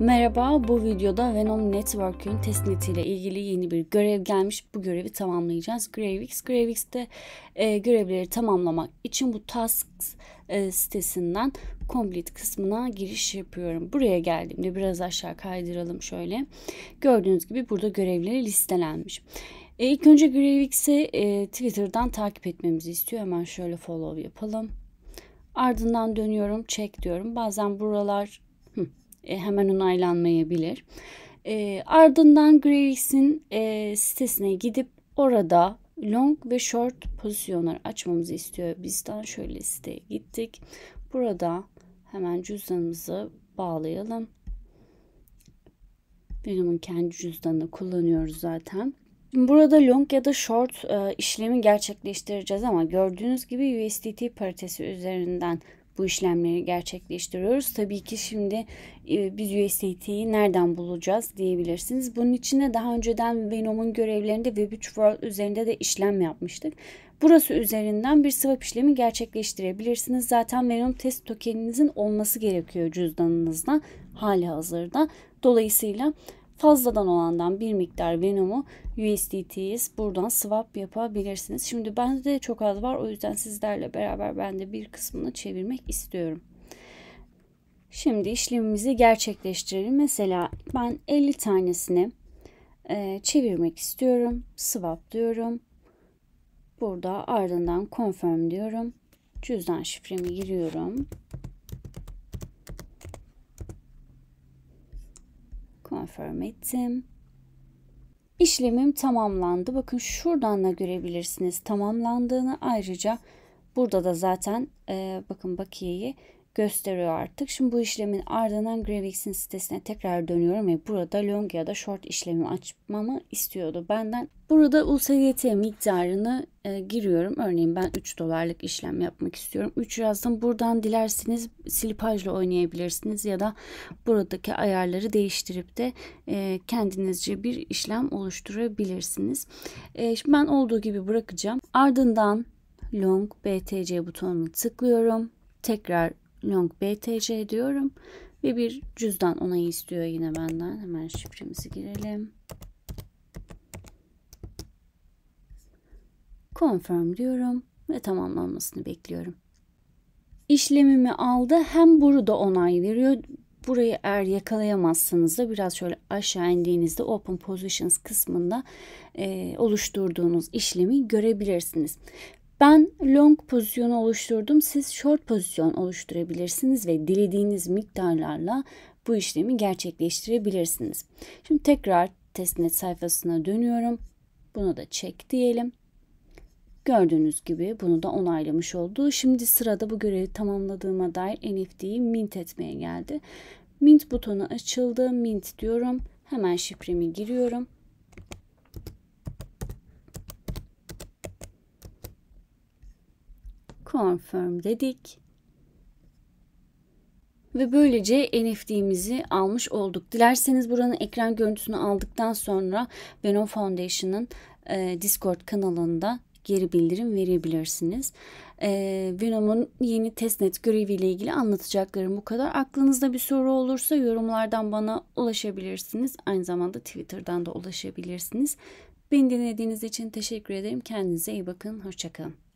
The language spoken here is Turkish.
Merhaba, bu videoda Venom Network'ün testnetiyle ilgili yeni bir görev gelmiş. Bu görevi tamamlayacağız. GraveX, GraveX'te e, görevleri tamamlamak için bu tasks e, sitesinden complete kısmına giriş yapıyorum. Buraya geldiğimde biraz aşağı kaydıralım şöyle. Gördüğünüz gibi burada görevleri listelenmiş. E, ilk önce GraveX'i e, Twitter'dan takip etmemizi istiyor. Hemen şöyle follow yapalım. Ardından dönüyorum, check diyorum. Bazen buralar... Hı e, hemen onaylanmayabilir. E, ardından Grays'in e, sitesine gidip orada long ve short pozisyonlar açmamızı istiyor. Bizden şöyle siteye gittik. Burada hemen cüzdanımızı bağlayalım. Benim kendi cüzdanını kullanıyoruz zaten. burada long ya da short e, işlemi gerçekleştireceğiz ama gördüğünüz gibi USDT paritesi üzerinden bu işlemleri gerçekleştiriyoruz. Tabii ki şimdi e, biz USDT'yi nereden bulacağız diyebilirsiniz. Bunun için de daha önceden Venom'un görevlerinde Web3 World üzerinde de işlem yapmıştık. Burası üzerinden bir swap işlemi gerçekleştirebilirsiniz. Zaten Venom test tokeninizin olması gerekiyor cüzdanınızda hali hazırda. Dolayısıyla Fazladan olandan bir miktar Venom'u USDT'yiz. Buradan swap yapabilirsiniz. Şimdi bende de çok az var. O yüzden sizlerle beraber ben de bir kısmını çevirmek istiyorum. Şimdi işlemimizi gerçekleştirelim. Mesela ben 50 tanesini e, çevirmek istiyorum. Swap diyorum. Burada ardından confirm diyorum. Cüzdan şifremi giriyorum. Confirm ettim. İşlemim tamamlandı. Bakın şuradan da görebilirsiniz tamamlandığını. Ayrıca burada da zaten e, bakın bakiyeyi gösteriyor artık. Şimdi bu işlemin ardından Gravix'in sitesine tekrar dönüyorum ve burada long ya da short işlemi açmamı istiyordu benden. Burada USDT miktarını e, giriyorum. Örneğin ben 3 dolarlık işlem yapmak istiyorum. 3 yazdım. Buradan dilerseniz silipajla oynayabilirsiniz ya da buradaki ayarları değiştirip de e, kendinizce bir işlem oluşturabilirsiniz. E, şimdi ben olduğu gibi bırakacağım. Ardından long BTC butonunu tıklıyorum. Tekrar long btc diyorum ve bir cüzdan onayı istiyor yine benden. Hemen şifremizi girelim. Confirm diyorum ve tamamlanmasını bekliyorum. İşlemimi aldı. Hem burada onay veriyor. Burayı eğer yakalayamazsanız da biraz şöyle aşağı indiğinizde Open Positions kısmında e, oluşturduğunuz işlemi görebilirsiniz. Ben long pozisyonu oluşturdum. Siz short pozisyon oluşturabilirsiniz ve dilediğiniz miktarlarla bu işlemi gerçekleştirebilirsiniz. Şimdi tekrar testnet sayfasına dönüyorum. Bunu da çek diyelim. Gördüğünüz gibi bunu da onaylamış oldu. Şimdi sırada bu görevi tamamladığıma dair NFT'yi mint etmeye geldi. Mint butonu açıldı. Mint diyorum. Hemen şifremi giriyorum. confirm dedik. Ve böylece NFT'mizi almış olduk. Dilerseniz buranın ekran görüntüsünü aldıktan sonra Venom Foundation'ın e, Discord kanalında geri bildirim verebilirsiniz. E, Venom'un yeni testnet göreviyle ilgili anlatacaklarım bu kadar. Aklınızda bir soru olursa yorumlardan bana ulaşabilirsiniz. Aynı zamanda Twitter'dan da ulaşabilirsiniz. Beni dinlediğiniz için teşekkür ederim. Kendinize iyi bakın. Hoşçakalın.